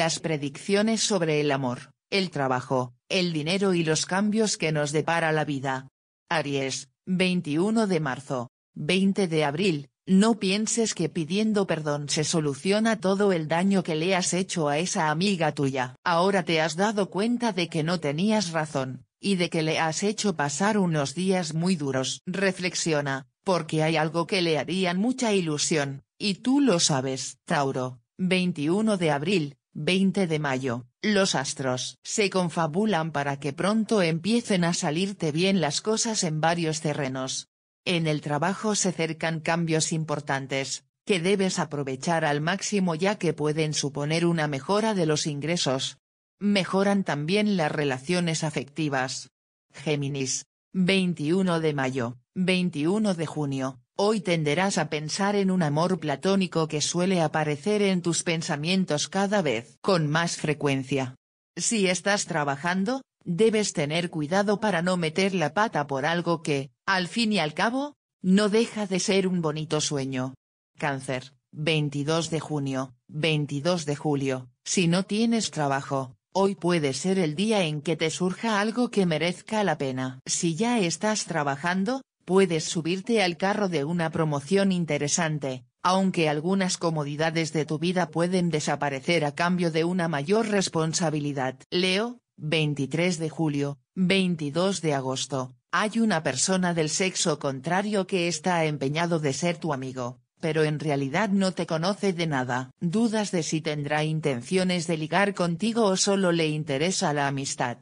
las predicciones sobre el amor, el trabajo, el dinero y los cambios que nos depara la vida. Aries, 21 de marzo, 20 de abril, no pienses que pidiendo perdón se soluciona todo el daño que le has hecho a esa amiga tuya. Ahora te has dado cuenta de que no tenías razón, y de que le has hecho pasar unos días muy duros. Reflexiona, porque hay algo que le harían mucha ilusión, y tú lo sabes. Tauro, 21 de abril, 20 de mayo, los astros se confabulan para que pronto empiecen a salirte bien las cosas en varios terrenos. En el trabajo se cercan cambios importantes, que debes aprovechar al máximo ya que pueden suponer una mejora de los ingresos. Mejoran también las relaciones afectivas. Géminis. 21 de mayo, 21 de junio, Hoy tenderás a pensar en un amor platónico que suele aparecer en tus pensamientos cada vez con más frecuencia. Si estás trabajando, debes tener cuidado para no meter la pata por algo que, al fin y al cabo, no deja de ser un bonito sueño. Cáncer, 22 de junio, 22 de julio, si no tienes trabajo, hoy puede ser el día en que te surja algo que merezca la pena. Si ya estás trabajando, puedes subirte al carro de una promoción interesante, aunque algunas comodidades de tu vida pueden desaparecer a cambio de una mayor responsabilidad. Leo, 23 de julio, 22 de agosto, hay una persona del sexo contrario que está empeñado de ser tu amigo, pero en realidad no te conoce de nada. Dudas de si tendrá intenciones de ligar contigo o solo le interesa la amistad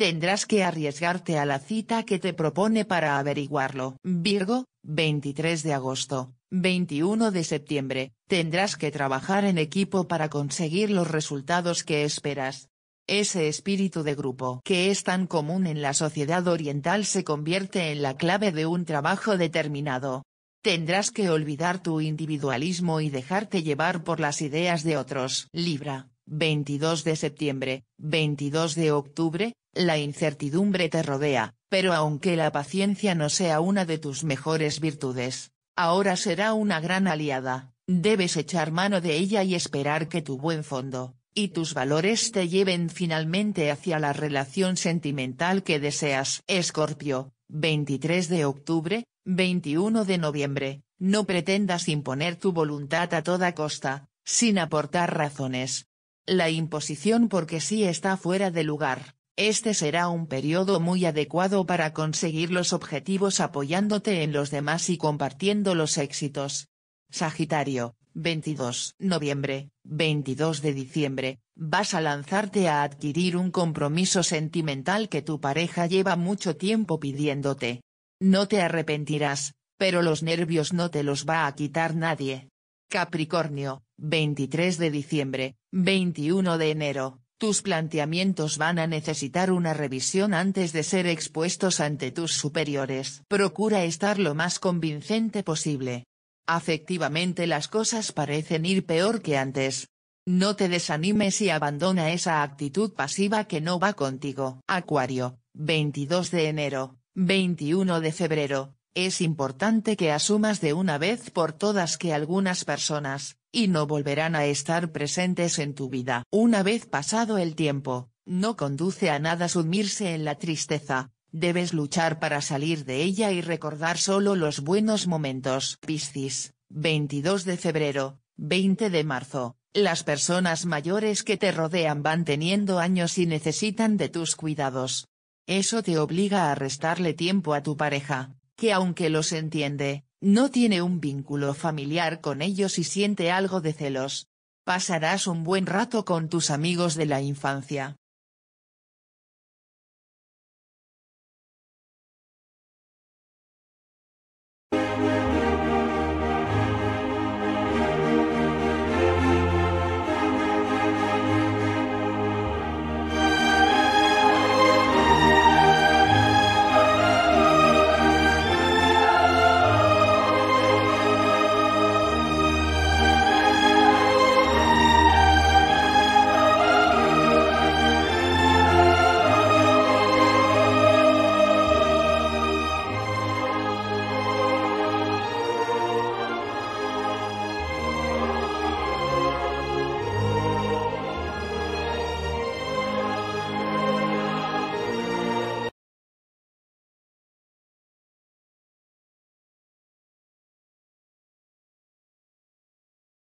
tendrás que arriesgarte a la cita que te propone para averiguarlo. Virgo, 23 de agosto, 21 de septiembre, tendrás que trabajar en equipo para conseguir los resultados que esperas. Ese espíritu de grupo que es tan común en la sociedad oriental se convierte en la clave de un trabajo determinado. Tendrás que olvidar tu individualismo y dejarte llevar por las ideas de otros. Libra, 22 de septiembre, 22 de octubre, la incertidumbre te rodea, pero aunque la paciencia no sea una de tus mejores virtudes, ahora será una gran aliada, debes echar mano de ella y esperar que tu buen fondo, y tus valores te lleven finalmente hacia la relación sentimental que deseas. Escorpio, 23 de octubre, 21 de noviembre, no pretendas imponer tu voluntad a toda costa, sin aportar razones. La imposición porque sí está fuera de lugar. Este será un periodo muy adecuado para conseguir los objetivos apoyándote en los demás y compartiendo los éxitos. Sagitario, 22 noviembre, 22 de diciembre, vas a lanzarte a adquirir un compromiso sentimental que tu pareja lleva mucho tiempo pidiéndote. No te arrepentirás, pero los nervios no te los va a quitar nadie. Capricornio, 23 de diciembre, 21 de enero, tus planteamientos van a necesitar una revisión antes de ser expuestos ante tus superiores. Procura estar lo más convincente posible. Afectivamente las cosas parecen ir peor que antes. No te desanimes y abandona esa actitud pasiva que no va contigo. Acuario, 22 de enero, 21 de febrero, es importante que asumas de una vez por todas que algunas personas, y no volverán a estar presentes en tu vida. Una vez pasado el tiempo, no conduce a nada sumirse en la tristeza, debes luchar para salir de ella y recordar solo los buenos momentos. Piscis, 22 de febrero, 20 de marzo. Las personas mayores que te rodean van teniendo años y necesitan de tus cuidados. Eso te obliga a restarle tiempo a tu pareja, que aunque los entiende, no tiene un vínculo familiar con ellos y siente algo de celos. Pasarás un buen rato con tus amigos de la infancia.